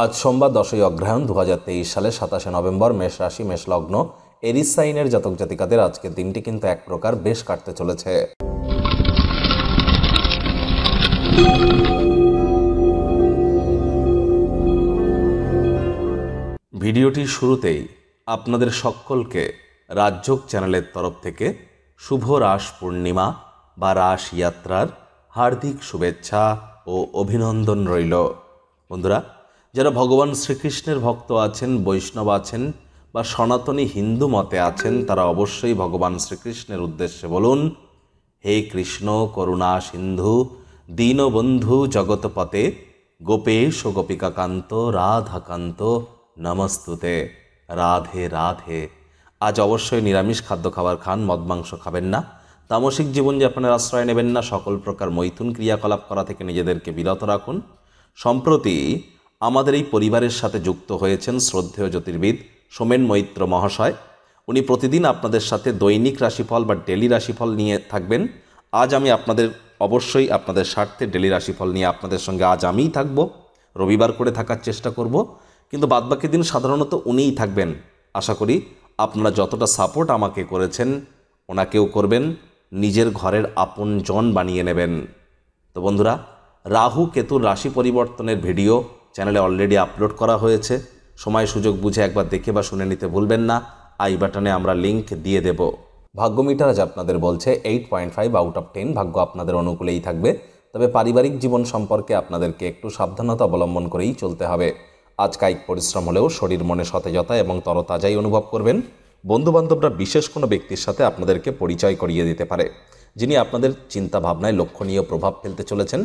আজ সোমবার দশই অগ্রহায়ণ দু হাজার তেইশ সালে সাতাশে নভেম্বর মেষ রাশি মেষ লগ্ন এরিসাইনের জাতক জাতিকাদের আজকের দিনটি কিন্তু এক প্রকার বেশ কাটতে চলেছে ভিডিওটির শুরুতেই আপনাদের সকলকে রাজ্যক চ্যানেলের তরফ থেকে শুভ রাস পূর্ণিমা বা রাস ইয়াত্রার হার্দিক শুভেচ্ছা ও অভিনন্দন রইল বন্ধুরা যারা ভগবান শ্রীকৃষ্ণের ভক্ত আছেন বৈষ্ণব আছেন বা সনাতনী হিন্দু মতে আছেন তারা অবশ্যই ভগবান শ্রীকৃষ্ণের উদ্দেশ্যে বলুন হে কৃষ্ণ করুণা সিন্ধু দীনবন্ধু জগৎপতে গোপেশ গোপিকাকান্ত রাধাকান্ত নমস্তুতে রাধে রাধে আজ অবশ্যই নিরামিষ খাদ্য খাবার খান মদ মাংস খাবেন না তামসিক জীবনযাপনের আশ্রয় নেবেন না সকল প্রকার মৈথুন ক্রিয়াকলাপ করা থেকে নিজেদেরকে বিরত রাখুন সম্প্রতি আমাদের এই পরিবারের সাথে যুক্ত হয়েছেন শ্রদ্ধেয় জ্যোতির্বিদ সোমেন মৈত্র মহাশয় উনি প্রতিদিন আপনাদের সাথে দৈনিক রাশিফল বা ডেলি রাশিফল নিয়ে থাকবেন আজ আমি আপনাদের অবশ্যই আপনাদের স্বার্থে ডেলি রাশিফল নিয়ে আপনাদের সঙ্গে আজ আমিই থাকব রবিবার করে থাকার চেষ্টা করব কিন্তু বাদবাকি দিন সাধারণত উনিই থাকবেন আশা করি আপনারা যতটা সাপোর্ট আমাকে করেছেন ওনাকেও করবেন নিজের ঘরের আপন জন বানিয়ে নেবেন তো বন্ধুরা রাহু কেতুর রাশি পরিবর্তনের ভিডিও চ্যানেলে অলরেডি আপলোড করা হয়েছে সময় সুযোগ বুঝে একবার দেখে বা শুনে নিতে ভুলবেন না আই বাটনে আমরা লিংক দিয়ে দেব ভাগ্য মিটার আজ আপনাদের বলছে eight point five out of ten ভাগ্য আপনাদের অনুকূলেই থাকবে তবে পারিবারিক জীবন সম্পর্কে আপনাদেরকে একটু সাবধানতা অবলম্বন করেই চলতে হবে আজ কায়িক পরিশ্রম হলেও শরীর মনে সতেজতা এবং তরতাজাই অনুভব করবেন বন্ধুবান্ধবরা বিশেষ কোনো ব্যক্তির সাথে আপনাদেরকে পরিচয় করিয়ে দিতে পারে যিনি আপনাদের চিন্তা ভাবনায় লক্ষণীয় প্রভাব ফেলতে চলেছেন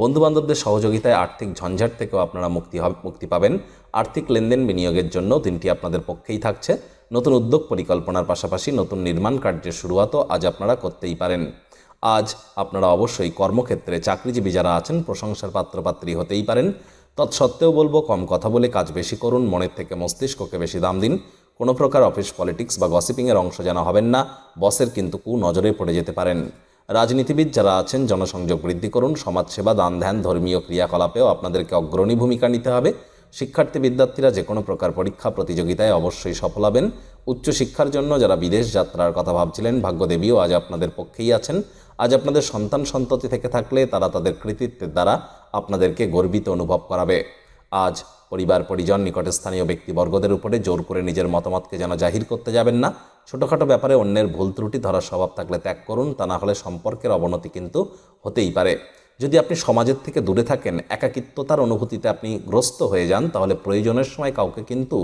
বন্ধুবান্ধবদের সহযোগিতায় আর্থিক ঝঞ্ঝাট থেকেও আপনারা মুক্তি মুক্তি পাবেন আর্থিক লেনদেন বিনিয়োগের জন্য দিনটি আপনাদের পক্ষেই থাকছে নতুন উদ্যোগ পরিকল্পনার পাশাপাশি নতুন নির্মাণ কার্যের শুরুয়াতও আজ আপনারা করতেই পারেন আজ আপনারা অবশ্যই কর্মক্ষেত্রে চাকরিজীবী যারা আছেন প্রশংসার পাত্রপাত্রী হতেই পারেন তৎসত্ত্বেও বলবো কম কথা বলে কাজ বেশি করুন মনের থেকে মস্তিষ্ককে বেশি দাম দিন কোনো প্রকার অফিস পলিটিক্স বা গসিপিংয়ের অংশ যেন হবেন না বসের কিন্তু কু নজরে পড়ে যেতে পারেন রাজনীতিবিদ যারা আছেন জনসংযোগ বৃদ্ধি করুন সমাজসেবা দান ধ্যান ধর্মীয় ক্রিয়াকলাপেও আপনাদেরকে অগ্রণী ভূমিকা নিতে হবে শিক্ষার্থী বিদ্যার্থীরা যে কোনো প্রকার পরীক্ষা প্রতিযোগিতায় অবশ্যই সফল হবেন উচ্চশিক্ষার জন্য যারা বিদেশ যাত্রার কথা ভাবছিলেন ভাগ্যদেবীও আজ আপনাদের পক্ষেই আছেন আজ আপনাদের সন্তান সন্ততি থেকে থাকলে তারা তাদের কৃতিত্বের দ্বারা আপনাদেরকে গর্বিত অনুভব করাবে আজ পরিবার পরিজন নিকটে স্থানীয় ব্যক্তিবর্গদের উপরে জোর করে নিজের মতামতকে যেন জাহির করতে যাবেন না ছোটোখাটো ব্যাপারে অন্যের ভুল ত্রুটি ধরার স্বভাব থাকলে ত্যাগ করুন তা না হলে সম্পর্কের অবনতি কিন্তু হতেই পারে যদি আপনি সমাজের থেকে দূরে থাকেন একাকিত্বতার অনুভূতিতে আপনি গ্রস্ত হয়ে যান তাহলে প্রয়োজনের সময় কাউকে কিন্তু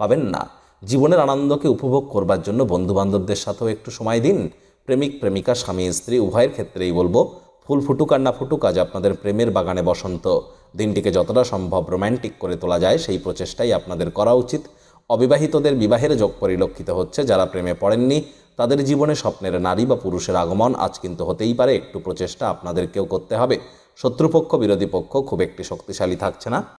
পাবেন না জীবনের আনন্দকে উপভোগ করবার জন্য বন্ধুবান্ধবদের সাথেও একটু সময় দিন প্রেমিক প্রেমিকা স্বামী স্ত্রী উভয়ের ক্ষেত্রেই বলবো ফুল ফুটুক আর না ফুটুক আজ আপনাদের প্রেমের বাগানে বসন্ত দিনটিকে যতটা সম্ভব রোম্যান্টিক করে তোলা যায় সেই প্রচেষ্টাই আপনাদের করা উচিত অবিবাহিতদের বিবাহের যোগ পরিলক্ষিত হচ্ছে যারা প্রেমে পড়েননি তাদের জীবনে স্বপ্নের নারী বা পুরুষের আগমন আজ কিন্তু হতেই পারে একটু প্রচেষ্টা আপনাদেরকেও করতে হবে শত্রুপক্ষ বিরোধী পক্ষ খুব একটি শক্তিশালী থাকছে না